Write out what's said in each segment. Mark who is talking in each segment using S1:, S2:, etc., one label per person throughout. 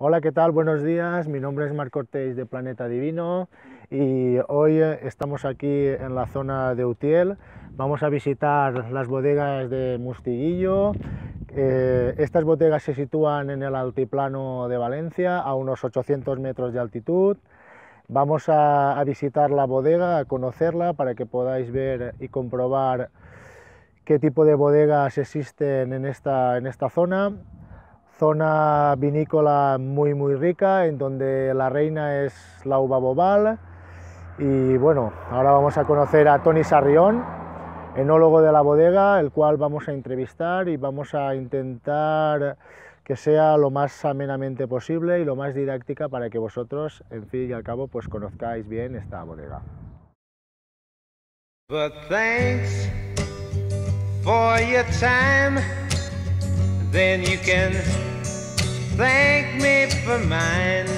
S1: Hola, ¿qué tal? Buenos días. Mi nombre es Marco Ortiz de Planeta Divino y hoy eh, estamos aquí en la zona de Utiel. Vamos a visitar las bodegas de Mustiguillo. Eh, estas bodegas se sitúan en el altiplano de Valencia, a unos 800 metros de altitud. Vamos a, a visitar la bodega, a conocerla para que podáis ver y comprobar qué tipo de bodegas existen en esta, en esta zona zona vinícola muy muy rica en donde la reina es la uva bobal y bueno, ahora vamos a conocer a Tony Sarrión, enólogo de la bodega, el cual vamos a entrevistar y vamos a intentar que sea lo más amenamente posible y lo más didáctica para que vosotros, en fin y al cabo, pues conozcáis bien esta bodega. But thank me for mine.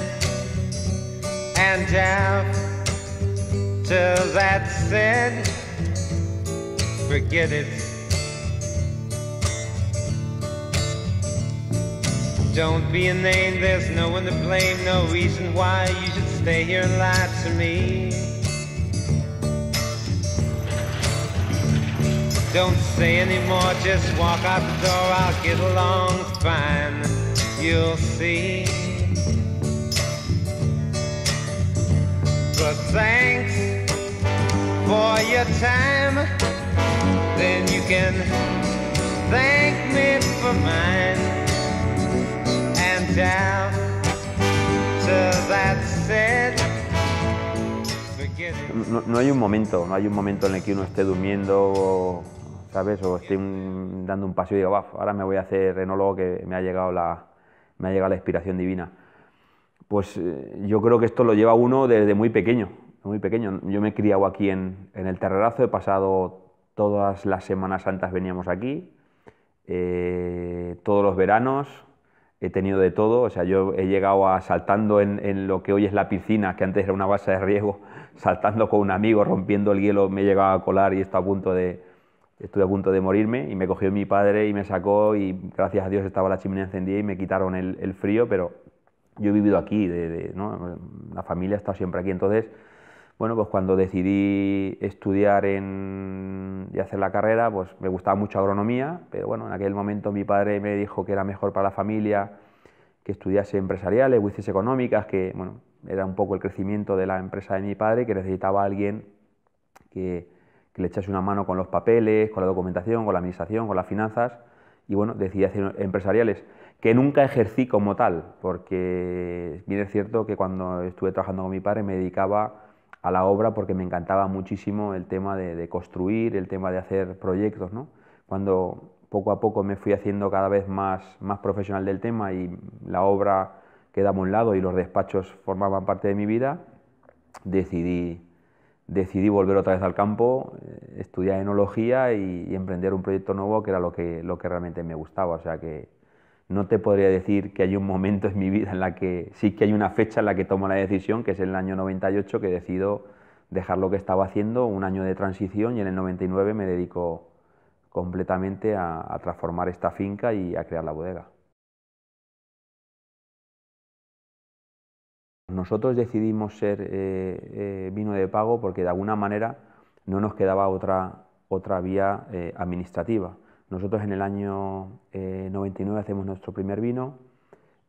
S1: And after that said, forget it. Don't be a name. there's no one to blame, no reason why you should stay here and lie to me. Don't say anymore, just walk out the door, I'll get along fine.
S2: No, hay un momento, no hay un momento en el que uno esté durmiendo, ¿sabes? O esté dando un paseo y diga, ahora me voy a hacer renólogo... que me ha llegado la, me ha llegado la inspiración divina. Pues eh, yo creo que esto lo lleva uno desde muy pequeño, muy pequeño. Yo me he criado aquí en, el Terrerazo, he pasado todas las Semanas Santas veníamos aquí, eh, todos los veranos, he tenido de todo, o sea, yo he llegado a saltando en, en, lo que hoy es la piscina, que antes era una base de riego, saltando con un amigo, rompiendo el hielo, me he llegado a colar y he a punto de, estuve a punto de morirme y me cogió mi padre y me sacó y gracias a Dios estaba la chimenea encendida y me quitaron el, frío, pero yo he vivido aquí, de, ¿no? la familia ha estado siempre aquí. Entonces, bueno, pues cuando decidí estudiar en, y hacer la carrera, pues me gustaba mucho agronomía, pero bueno, en aquel momento mi padre me dijo que era mejor para la familia que estudiase empresariales juicios económicas, que bueno, era un poco el crecimiento de la empresa de mi padre, que necesitaba a alguien que, que le echase una mano con los papeles, con la documentación, con la administración, con las finanzas. Y bueno, decidí hacer empresariales, que nunca ejercí como tal, porque bien es cierto que cuando estuve trabajando con mi padre me dedicaba a la obra porque me encantaba muchísimo el tema de, construir, el tema de hacer proyectos. Cuando poco a poco me fui haciendo cada vez más, más profesional del tema y la obra quedaba a un lado y los despachos formaban parte de mi vida, decidí decidí volver otra vez al campo, eh, estudiar enología y, emprender un proyecto nuevo que era lo que, lo que realmente me gustaba. O sea que no te podría decir que hay un momento en mi vida en la que sí que hay una fecha en la que tomo la decisión, que es el año 98, que decido dejar lo que estaba haciendo, un año de transición y en el 99 me dedico completamente a transformar esta finca y a crear la bodega. Nosotros decidimos ser eh, eh, vino de pago porque de alguna manera no nos quedaba otra, otra vía eh, administrativa. Nosotros en el año 99 hacemos nuestro primer vino,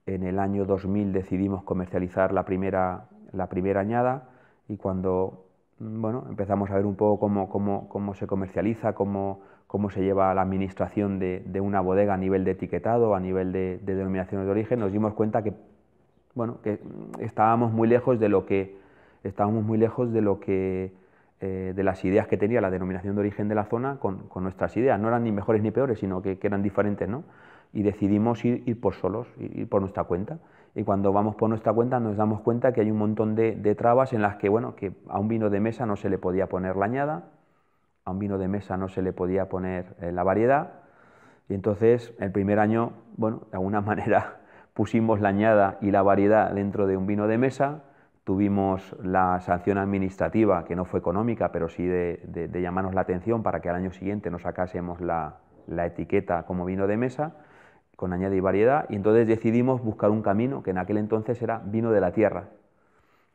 S2: en el año 2000 decidimos comercializar la primera, la primera añada y cuando mm, bueno, empezamos a ver un poco cómo, se comercializa, cómo, cómo se lleva la administración de, una bodega a nivel de etiquetado, a nivel de, de denominaciones de origen, nos dimos cuenta que bueno, que mm, estábamos muy lejos de lo que, estábamos muy lejos de lo que, eh, de las ideas que tenía la denominación de origen de la zona con, nuestras ideas. No eran ni mejores ni peores, sino que, eran diferentes, ¿no? Y decidimos ir, por solos, ir por nuestra cuenta. Y cuando vamos por nuestra cuenta nos damos cuenta que hay un montón de, trabas en las que, bueno, que a un vino de mesa no se le podía poner la añada, a un vino de mesa no se le podía poner eh, la variedad. Y entonces, el primer año, bueno, de alguna manera pusimos la añada y la variedad dentro de un vino de mesa, tuvimos la sanción administrativa, que no fue económica, pero sí de, llamarnos la atención para que al año siguiente nos sacásemos la, etiqueta como vino de mesa, con añada y variedad, y entonces decidimos buscar un camino que en aquel entonces era vino de la tierra.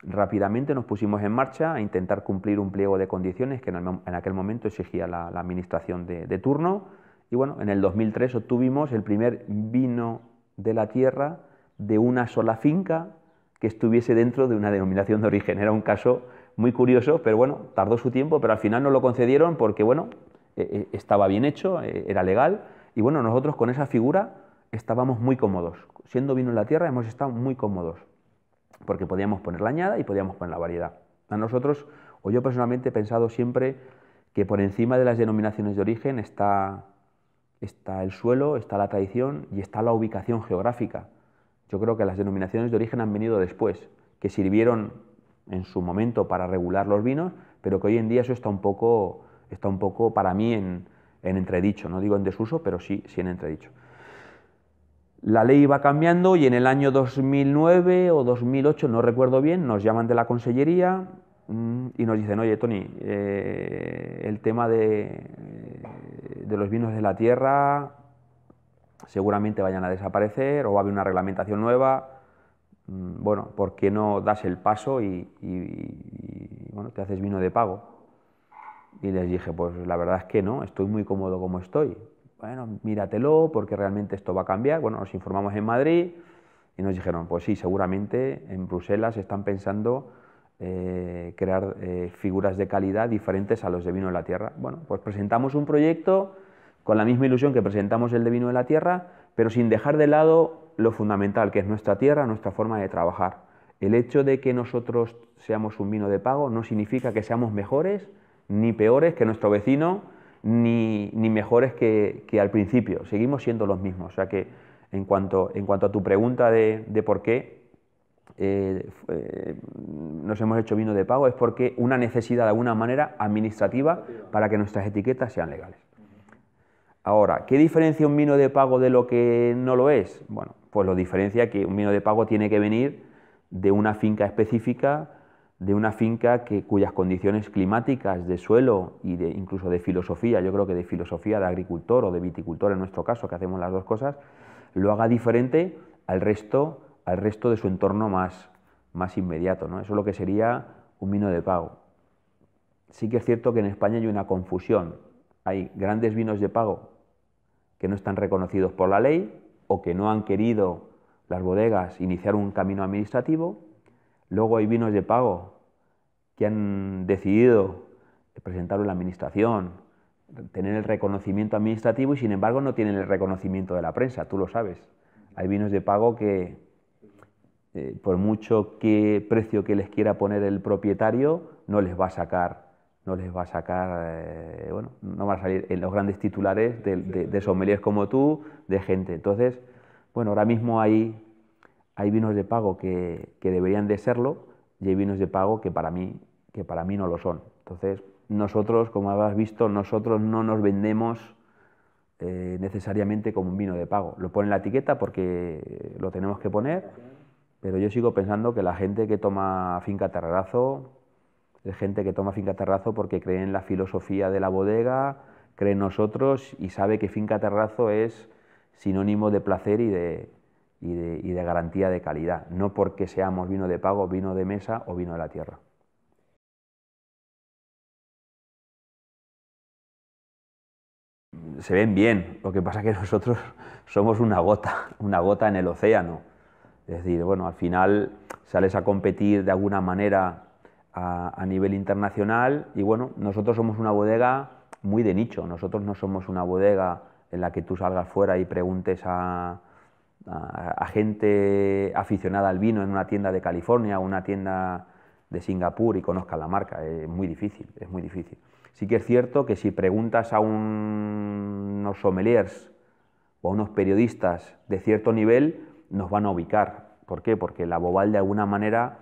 S2: Rápidamente nos pusimos en marcha a intentar cumplir un pliego de condiciones que en, aquel momento exigía la, administración de, de turno, y bueno, en el 2003 obtuvimos el primer vino de la tierra de una sola finca que estuviese dentro de una denominación de origen. Era un caso muy curioso, pero bueno, tardó su tiempo, pero al final nos lo concedieron porque, bueno, e, e, estaba bien hecho, e, era legal, y bueno, nosotros con esa figura estábamos muy cómodos. Siendo vino en la tierra hemos estado muy cómodos, porque podíamos poner la añada y podíamos poner la variedad. A nosotros, o yo personalmente he pensado siempre que por encima de las denominaciones de origen está está el suelo, está la tradición y está la ubicación geográfica. Yo creo que las denominaciones de origen han venido después, que sirvieron en su momento para regular los vinos, pero que hoy en día eso está un poco, está un poco para mí en, entredicho, no digo en desuso, pero sí, sí en entredicho. La ley va cambiando y en el año 2009 o 2008, no recuerdo bien, nos llaman de la consellería, Mm, y nos dicen, oye Tony, eh, el tema de, de, los vinos de la tierra seguramente vayan a desaparecer o va a haber una reglamentación nueva. Mm, bueno, ¿por qué no das el paso y, bueno, te haces vino de pago? Y les dije, pues la verdad es que no, estoy muy cómodo como estoy. Bueno, míratelo porque realmente esto va a cambiar. Bueno, nos informamos en Madrid y nos dijeron, pues sí, seguramente en Bruselas están pensando eh, crear eh, figuras de calidad diferentes a los de vino de la tierra. Bueno, pues presentamos un proyecto con la misma ilusión que presentamos el de vino de la tierra, pero sin dejar de lado lo fundamental, que es nuestra tierra, nuestra forma de trabajar. El hecho de que nosotros seamos un vino de pago no significa que seamos mejores ni peores que nuestro vecino, ni, mejores que, al principio. Seguimos siendo los mismos. O sea que en cuanto, en cuanto a tu pregunta de por qué, eh, eh, nos hemos hecho vino de pago es porque una necesidad de alguna manera administrativa para que nuestras etiquetas sean legales. Ahora, ¿qué diferencia un vino de pago de lo que no lo es? Bueno, pues lo diferencia que un vino de pago tiene que venir de una finca específica, de una finca que, cuyas condiciones climáticas, de suelo y de, incluso de filosofía, yo creo que de filosofía de agricultor o de viticultor en nuestro caso, que hacemos las dos cosas, lo haga diferente al resto al resto de su entorno más, más inmediato. ¿no? Eso es lo que sería un vino de pago. Sí que es cierto que en España hay una confusión. Hay grandes vinos de pago que no están reconocidos por la ley o que no han querido las bodegas iniciar un camino administrativo. Luego hay vinos de pago que han decidido presentarlo a la administración, tener el reconocimiento administrativo y sin embargo no tienen el reconocimiento de la prensa, tú lo sabes. Hay vinos de pago que, eh, por mucho que precio que les quiera poner el propietario, no les va a sacar, no les va a sacar, eh, bueno, no va a salir en los grandes titulares de, de, sommeliers como tú, de gente. Entonces, bueno, ahora mismo hay, hay vinos de pago que, deberían de serlo y hay vinos de pago que para mí, que para mí no lo son. Entonces, nosotros, como habrás visto, nosotros no nos vendemos eh, necesariamente como un vino de pago. Lo pone en la etiqueta porque lo tenemos que poner pero yo sigo pensando que la gente que toma finca terrazo es gente que toma finca terrazo porque cree en la filosofía de la bodega, cree en nosotros y sabe que finca terrazo es sinónimo de placer y de, y de garantía de calidad, no porque seamos vino de pago, vino de mesa o vino de la tierra. se ven bien, lo que pasa es que nosotros somos una gota, una gota en el océano. Es decir, bueno, al final sales a competir de alguna manera a, nivel internacional y bueno, nosotros somos una bodega muy de nicho, nosotros no somos una bodega en la que tú salgas fuera y preguntes a, gente aficionada al vino en una tienda de California o una tienda de Singapur y conozca la marca, es muy difícil, es muy difícil. Sí que es cierto que si preguntas a unos sommeliers o a unos periodistas de cierto nivel, nos van a ubicar. ¿Por qué? Porque la bobal de alguna manera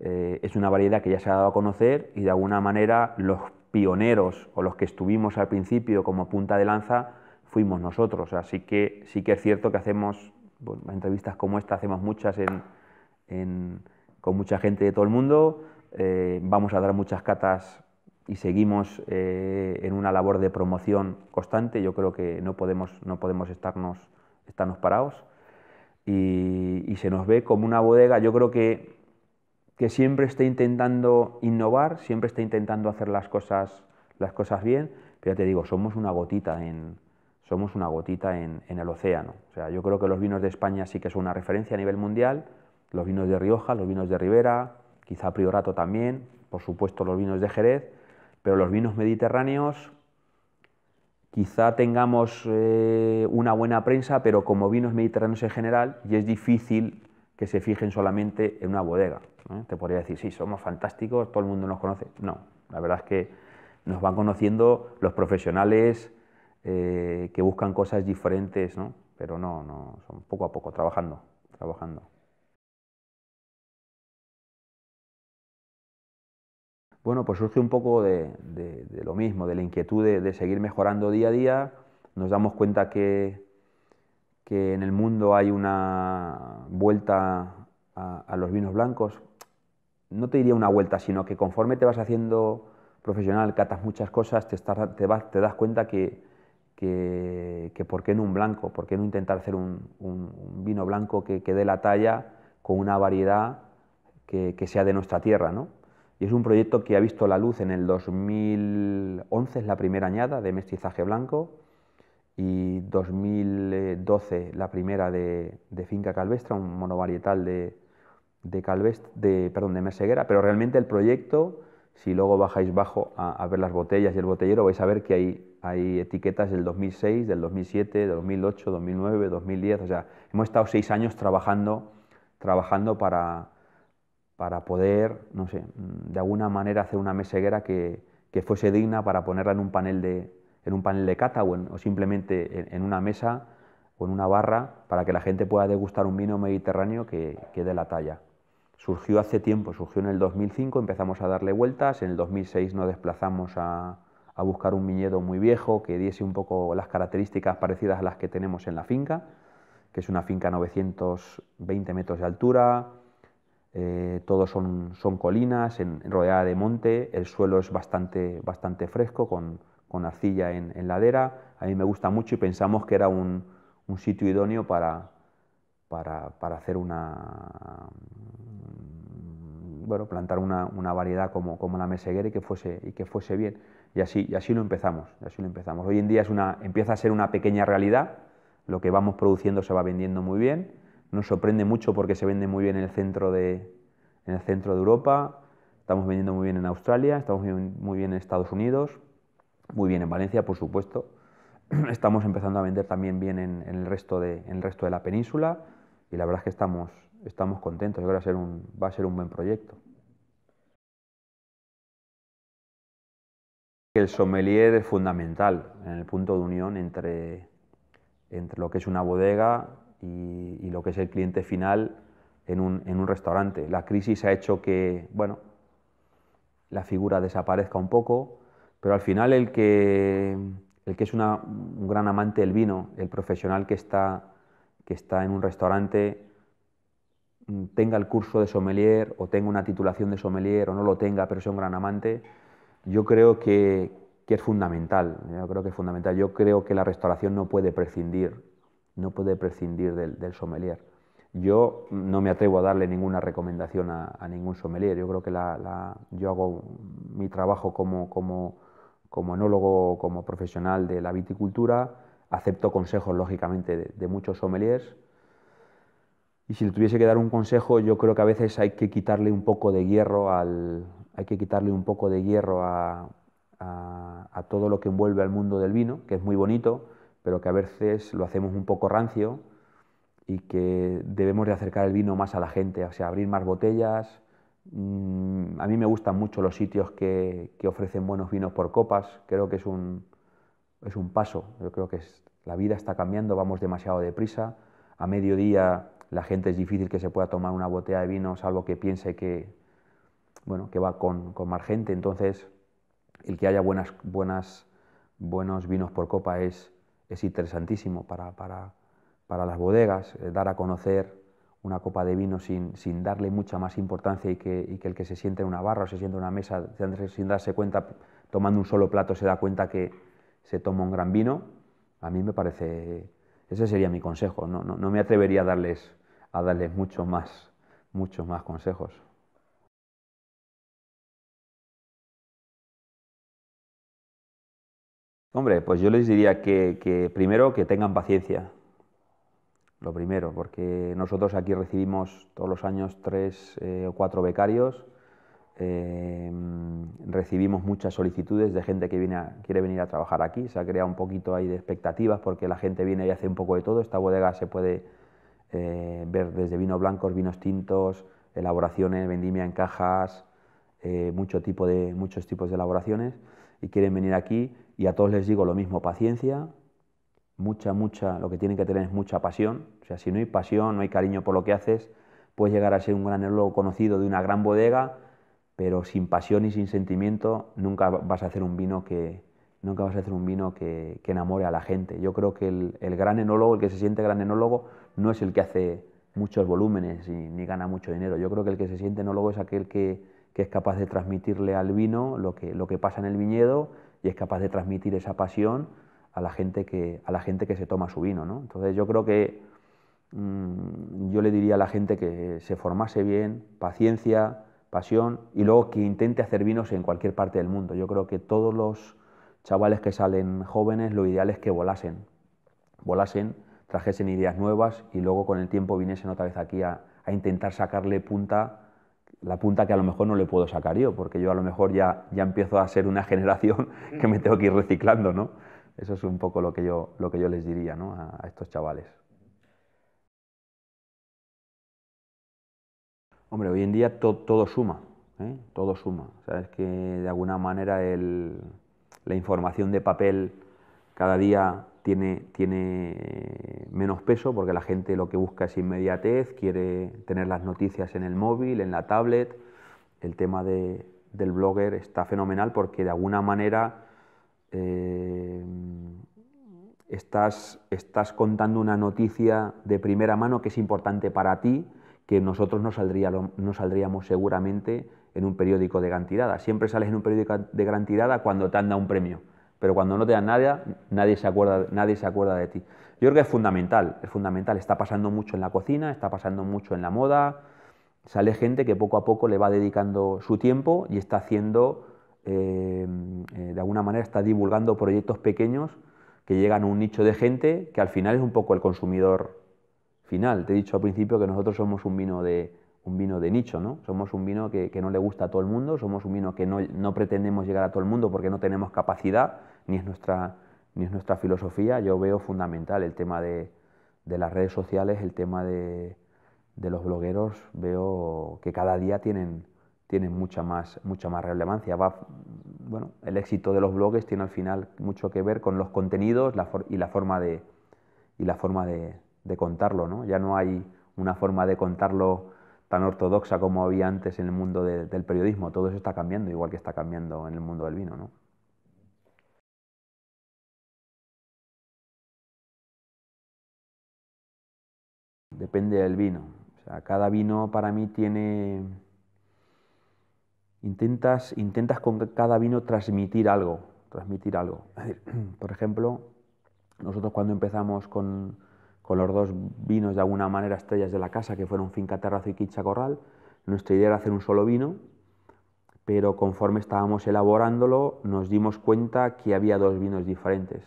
S2: eh, es una variedad que ya se ha dado a conocer y de alguna manera los pioneros o los que estuvimos al principio como punta de lanza fuimos nosotros. Así que sí que es cierto que hacemos entrevistas como esta, hacemos muchas con mucha gente de todo el mundo, eh, vamos a dar muchas catas y seguimos eh, en una labor de promoción constante. Yo creo que no podemos, no estarnos parados y, se nos ve como una bodega, yo creo que, que siempre está intentando innovar, siempre está intentando hacer las cosas, las cosas bien, pero ya te digo, somos una gotita en, somos una gotita en, el océano. O sea, yo creo que los vinos de España sí que son una referencia a nivel mundial, los vinos de Rioja, los vinos de Ribera, quizá Priorato también, por supuesto los vinos de Jerez, pero los vinos mediterráneos quizá tengamos eh, una buena prensa, pero como vinos mediterráneos en general, y es difícil que se fijen solamente en una bodega. ¿eh? Te podría decir, sí, somos fantásticos, todo el mundo nos conoce. No, la verdad es que nos van conociendo los profesionales eh, que buscan cosas diferentes, ¿no? pero no, no, son poco a poco, trabajando, trabajando. Bueno, pues surge un poco de, lo mismo, de la inquietud de, seguir mejorando día a día. Nos damos cuenta que, que en el mundo hay una vuelta a, los vinos blancos. No te diría una vuelta, sino que conforme te vas haciendo profesional, catas muchas cosas, te, das cuenta que, que, por qué no un blanco, por qué no intentar hacer un, vino blanco que, dé la talla con una variedad que, que sea de nuestra tierra, ¿no? Y es un proyecto que ha visto la luz en el 2011, es la primera añada de mestizaje blanco, y 2012 la primera de, finca calvestra, un monovarietal de, de, calvest, de, perdón, de merseguera. Pero realmente el proyecto, si luego bajáis bajo a, ver las botellas y el botellero, vais a ver que hay, hay etiquetas del 2006, del 2007, del 2008, 2009, 2010. O sea, hemos estado seis años trabajando, trabajando para para poder, no sé, mm, de alguna manera hacer una meseguera que, que fuese digna para ponerla en un panel de, en un panel de cata o, simplemente en, una mesa o en una barra para que la gente pueda degustar un vino mediterráneo que, quede dé la talla. Surgió hace tiempo, surgió en el 2005, empezamos a darle vueltas, en el 2006 nos desplazamos a, buscar un viñedo muy viejo que diese un poco las características parecidas a las que tenemos en la finca, que es una finca a 920 metros de altura, eh, todos son, colinas, en, rodeada de monte, el suelo es bastante, fresco, con, arcilla en, ladera. A mí me gusta mucho y pensamos que era un, sitio idóneo para, plantar una, variedad como, la meseguera y que fuese, bien. Y así, lo empezamos. así lo empezamos. Hoy en día empieza a ser una pequeña realidad. Lo que vamos produciendo se va vendiendo muy bien nos sorprende mucho porque se vende muy bien en el centro de, en el centro de Europa, estamos vendiendo muy bien en Australia, estamos muy bien en Estados Unidos, muy bien en Valencia, por supuesto. Estamos empezando a vender también bien en, el, resto de, el resto de la península y la verdad es que estamos, estamos contentos, va a ser un, va a ser un buen proyecto. El sommelier es fundamental en el punto de unión entre, entre lo que es una bodega y, lo que es el cliente final en un, restaurante. La crisis ha hecho que, bueno, la figura desaparezca un poco, pero al final el que, el que es un gran amante del vino, el profesional que está, que está en un restaurante, mm, tenga el curso de sommelier o tenga una titulación de sommelier o no lo tenga, pero sea un gran amante, yo creo que, es fundamental. Yo creo que es fundamental. Yo creo que la restauración no puede prescindir no puede prescindir del, del sommelier. Yo no me atrevo a darle ninguna recomendación a, ningún sommelier. Yo creo que la, yo hago mi trabajo como, como, como, enólogo, como profesional de la viticultura. Acepto consejos, lógicamente, de, muchos sommeliers. Y si le tuviese que dar un consejo, yo creo que a veces hay que quitarle un poco de hierro al, hay que quitarle un poco de hierro a todo lo que envuelve al mundo del vino, que es muy bonito, pero que a veces lo hacemos un poco rancio y que debemos de acercar el vino más a la gente, o sea, abrir más botellas. Mm, a mí me gustan mucho los sitios que, ofrecen buenos vinos por copas, creo que es un, es un paso, yo creo que la vida está cambiando, vamos demasiado deprisa, a mediodía la gente es difícil que se pueda tomar una botella de vino, salvo que piense que, bueno, que va con, con más gente, entonces el que haya buenas, buenas, buenos vinos por copa es es interesantísimo para, las bodegas, eh, dar a conocer una copa de vino sin, darle mucha más importancia y que, el que se siente en una barra o se siente en una mesa, sin darse cuenta, tomando un solo plato, se da cuenta que se toma un gran vino, a mí me parece, ese sería mi consejo, no, me atrevería a darles, a darles mucho más, muchos más consejos. Hombre, pues yo les diría que, primero que tengan paciencia, lo primero, porque nosotros aquí recibimos todos los años tres eh, o cuatro becarios, em, recibimos muchas solicitudes de gente que quiere venir a trabajar aquí, se ha creado un poquito ahí de expectativas porque la gente viene y hace un poco de todo, esta bodega se puede eh, ver desde vinos blancos, vinos tintos, elaboraciones, vendimia en cajas, eh, mucho tipo de, muchos tipos de elaboraciones y quieren venir aquí y a todos les digo lo mismo, paciencia, mucha, mucha, lo que tienen que tener es mucha pasión. O sea, si no hay pasión, no hay cariño por lo que haces, puedes llegar a ser un gran enólogo conocido de una gran bodega, pero sin pasión y sin sentimiento nunca vas a hacer un vino que, nunca vas a hacer un vino que, enamore a la gente. Yo creo que el, gran enólogo, el que se siente gran enólogo, no es el que hace muchos volúmenes ni gana mucho dinero. Yo creo que el que se siente enólogo es aquel que, que es capaz de transmitirle al vino lo que, lo que pasa en el viñedo y es capaz de transmitir esa pasión a la gente que, a la gente que se toma su vino. Entonces yo creo que mm, yo le diría a la gente que se formase bien, paciencia, pasión y luego que intente hacer vinos en cualquier parte del mundo. Yo creo que todos los chavales que salen jóvenes lo ideal es que volasen, volasen, trajesen ideas nuevas y luego con el tiempo viniesen otra vez aquí a intentar sacarle punta la punta que a lo mejor no le puedo sacar yo, porque yo a lo mejor ya, ya empiezo a ser una generación que me tengo que ir reciclando, ¿no? Eso es un poco lo que yo, lo que yo les diría ¿no? a, estos chavales. Hombre, hoy en día todo suma, ¿eh? todo suma. sabes que de alguna manera el, la información de papel cada día tiene, menos peso porque la gente lo que busca es inmediatez, quiere tener las noticias en el móvil, en la tablet. El tema del blogger está fenomenal porque de alguna manera eh, estás, contando una noticia de primera mano que es importante para ti, que nosotros no, no saldríamos seguramente en un periódico de gran tirada. Siempre sales en un periódico de gran tirada cuando te han un premio pero cuando no te dan nada, nadie se acuerda, nadie se acuerda de ti. Yo creo que es fundamental, es fundamental. Está pasando mucho en la cocina, está pasando mucho en la moda. Sale gente que poco a poco le va dedicando su tiempo y está haciendo, eh, eh, de alguna manera, está divulgando proyectos pequeños que llegan a un nicho de gente que al final es un poco el consumidor final. Te he dicho al principio que nosotros somos un vino de, un vino de nicho, ¿no? Somos un vino que, no le gusta a todo el mundo, somos un vino que no, pretendemos llegar a todo el mundo porque no tenemos capacidad, ni es nuestra, ni es nuestra filosofía. Yo veo fundamental el tema de, de las redes sociales, el tema de, de, los blogueros, veo que cada día tienen, tienen mucha, más, mucha más relevancia. bueno, el éxito de los blogs tiene al final mucho que ver con los contenidos y la forma de, y la forma de, de contarlo, ¿no? Ya no hay una forma de contarlo tan ortodoxa como había antes en el mundo del periodismo. Todo eso está cambiando, igual que está cambiando en el mundo del vino, ¿no? Depende del vino. O sea, cada vino para mí tiene... Intentas, intentas con cada vino transmitir algo, transmitir algo. Por ejemplo, nosotros cuando empezamos con, con los dos vinos de alguna manera estrellas de la casa, que fueron Finca Terrazo y Quincha Corral. Nuestra idea era hacer un solo vino, pero conforme estábamos elaborándolo nos dimos cuenta que había dos vinos diferentes.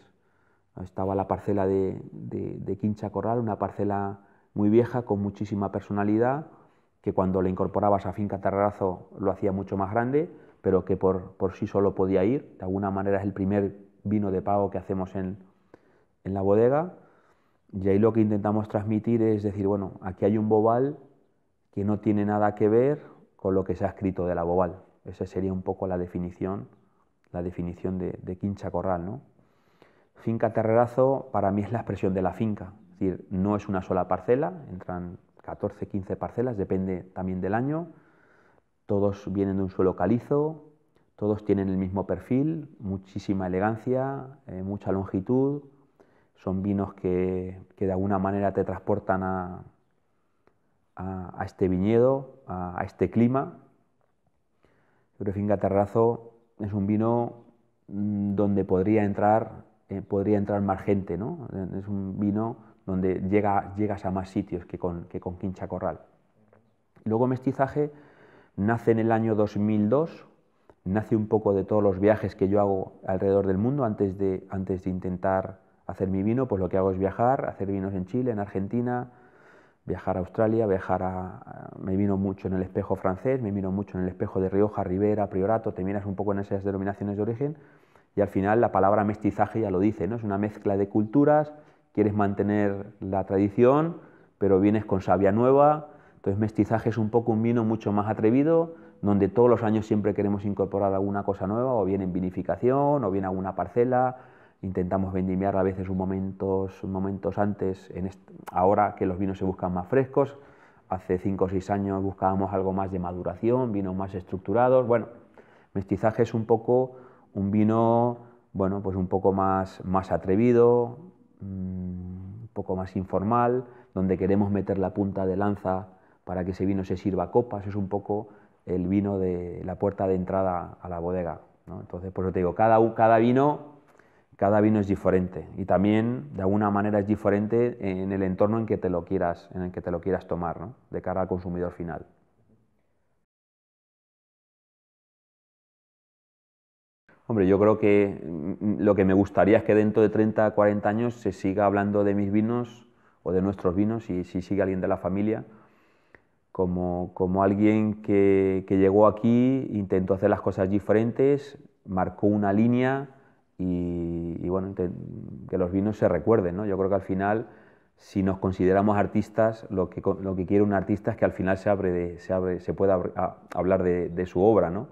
S2: Estaba la parcela de, de, Quincha Corral, una parcela muy vieja, con muchísima personalidad, que cuando la incorporabas a Finca Terrazo lo hacía mucho más grande, pero que por, por, sí solo podía ir. De alguna manera es el primer vino de pago que hacemos en, en la bodega. Y ahí lo que intentamos transmitir es decir, bueno, aquí hay un bobal que no tiene nada que ver con lo que se ha escrito de la bobal. Esa sería un poco la definición, la definición de, quincha corral, Finca terrerazo para mí es la expresión de la finca, es decir, no es una sola parcela, entran 14, 15 parcelas, depende también del año, todos vienen de un suelo calizo, todos tienen el mismo perfil, muchísima elegancia, eh, mucha longitud, son vinos que, de alguna manera te transportan a, este viñedo, a, este clima. pero Terrazo es un vino mm, donde podría entrar, eh, podría entrar más gente, ¿no? Es un vino donde llega, llegas a más sitios que con, que Quincha Corral. Luego Mestizaje nace en el año 2002, nace un poco de todos los viajes que yo hago alrededor del mundo antes de, antes de intentar hacer mi vino, pues lo que hago es viajar, hacer vinos en Chile, en Argentina, viajar a Australia, viajar a... Me vino mucho en el espejo francés, me vino mucho en el espejo de Rioja, Ribera, Priorato, te miras un poco en esas denominaciones de origen y al final la palabra mestizaje ya lo dice, ¿no? Es una mezcla de culturas, quieres mantener la tradición, pero vienes con savia nueva, entonces mestizaje es un poco un vino mucho más atrevido, donde todos los años siempre queremos incorporar alguna cosa nueva, o bien en vinificación, o bien alguna parcela, intentamos vendimiar a veces un momentos, momentos antes, en ahora que los vinos se buscan más frescos, hace 5 o 6 años buscábamos algo más de maduración, vinos más estructurados, bueno, mestizaje es un poco un vino, bueno, pues un poco más, más atrevido, mm, un poco más informal, donde queremos meter la punta de lanza para que ese vino se sirva a copas, es un poco el vino de la puerta de entrada a la bodega. Entonces, por eso te digo, cada, cada vino cada vino es diferente y también de alguna manera es diferente en el entorno en que te lo quieras, en el que te lo quieras tomar, de cara al consumidor final. Hombre, yo creo que mm, mm, lo que me gustaría es que dentro de 30, 40 años se siga hablando de mis vinos o de nuestros vinos, y si sigue alguien de la familia, como, como alguien que llegó aquí, intentó hacer las cosas diferentes, marcó una línea, y, bueno, que, los vinos se recuerden. ¿no? Yo creo que al final, si nos consideramos artistas, lo que, lo que quiere un artista es que al final se, abre se, abre, se pueda hablar de, su obra. ¿no?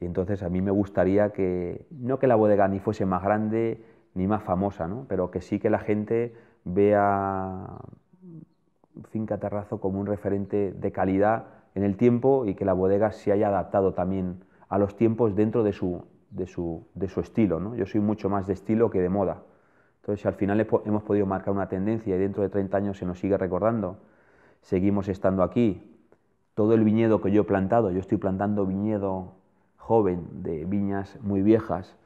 S2: Y entonces a mí me gustaría que, no que la bodega ni fuese más grande ni más famosa, pero que sí que la gente vea Finca Terrazo como un referente de calidad en el tiempo y que la bodega se haya adaptado también a los tiempos dentro de su de su, estilo. ¿no? Yo soy mucho más de estilo que de moda. Entonces, al final hemos podido marcar una tendencia y dentro de 30 años se nos sigue recordando, seguimos estando aquí, todo el viñedo que yo he plantado, yo estoy plantando viñedo joven de viñas muy viejas,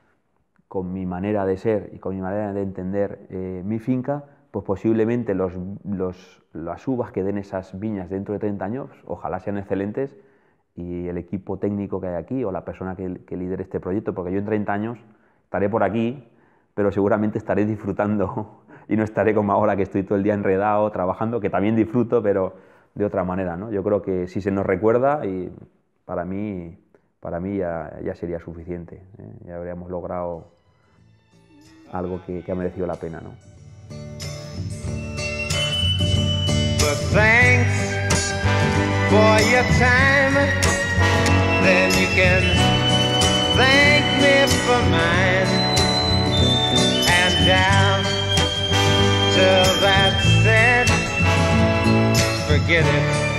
S2: con mi manera de ser y con mi manera de entender eh, mi finca, pues posiblemente las uvas que den esas viñas dentro de 30 años, ojalá sean excelentes, y el equipo técnico que hay aquí o la persona que, que lidere este proyecto, porque yo en 30 años estaré por aquí, pero seguramente estaré disfrutando y no estaré como ahora que estoy todo el día enredado trabajando, que también disfruto, pero de otra manera. ¿no? Yo creo que si se nos recuerda, y para mí, para mí ya, ya sería suficiente, ¿eh? ya habríamos logrado algo que, que ha merecido la pena. ¿no?
S1: for your time. Then you can thank me for mine. And down till that's said, forget it.